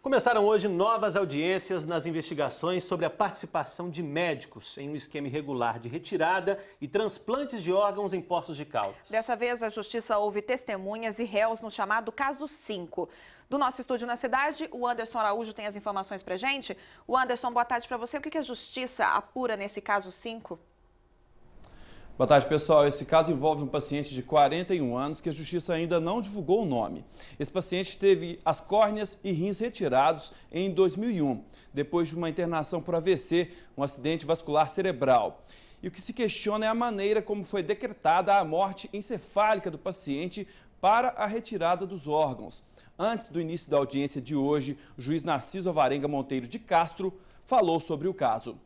Começaram hoje novas audiências nas investigações sobre a participação de médicos em um esquema irregular de retirada e transplantes de órgãos em Poços de Caldas. Dessa vez, a justiça ouve testemunhas e réus no chamado caso 5. Do nosso estúdio na cidade, o Anderson Araújo tem as informações pra gente. O Anderson, boa tarde para você. O que a justiça apura nesse caso 5? Boa tarde, pessoal. Esse caso envolve um paciente de 41 anos que a justiça ainda não divulgou o nome. Esse paciente teve as córneas e rins retirados em 2001, depois de uma internação por AVC, um acidente vascular cerebral. E o que se questiona é a maneira como foi decretada a morte encefálica do paciente para a retirada dos órgãos. Antes do início da audiência de hoje, o juiz Narciso Avarenga Monteiro de Castro falou sobre o caso.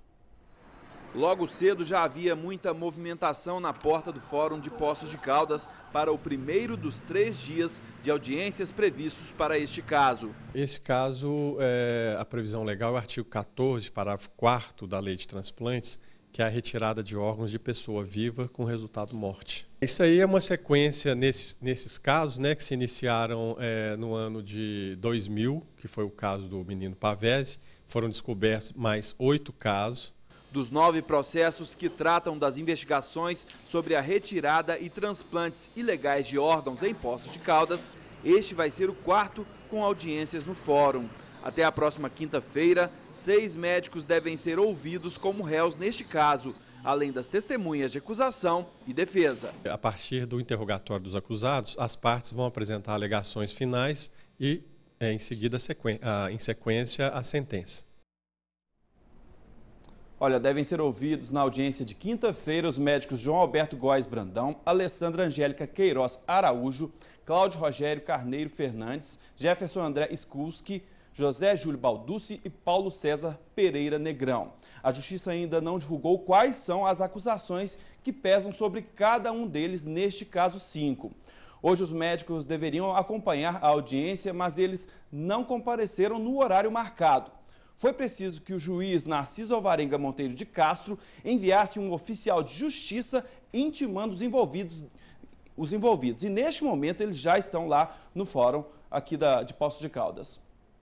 Logo cedo já havia muita movimentação na porta do Fórum de Poços de Caldas para o primeiro dos três dias de audiências previstos para este caso. Esse caso, é, a previsão legal é o artigo 14, parágrafo 4 da Lei de Transplantes, que é a retirada de órgãos de pessoa viva com resultado morte. Isso aí é uma sequência nesses, nesses casos né, que se iniciaram é, no ano de 2000, que foi o caso do menino Pavese. Foram descobertos mais oito casos dos nove processos que tratam das investigações sobre a retirada e transplantes ilegais de órgãos em Poços de Caldas, este vai ser o quarto com audiências no fórum. Até a próxima quinta-feira, seis médicos devem ser ouvidos como réus neste caso, além das testemunhas de acusação e defesa. A partir do interrogatório dos acusados, as partes vão apresentar alegações finais e, eh, em seguida, ah, em sequência, a sentença. Olha, devem ser ouvidos na audiência de quinta-feira os médicos João Alberto Góes Brandão, Alessandra Angélica Queiroz Araújo, Cláudio Rogério Carneiro Fernandes, Jefferson André Skulski, José Júlio Balducci e Paulo César Pereira Negrão. A justiça ainda não divulgou quais são as acusações que pesam sobre cada um deles, neste caso 5. Hoje os médicos deveriam acompanhar a audiência, mas eles não compareceram no horário marcado foi preciso que o juiz Narciso Alvarenga Monteiro de Castro enviasse um oficial de justiça intimando os envolvidos, os envolvidos. E neste momento eles já estão lá no fórum aqui da, de Poços de Caldas.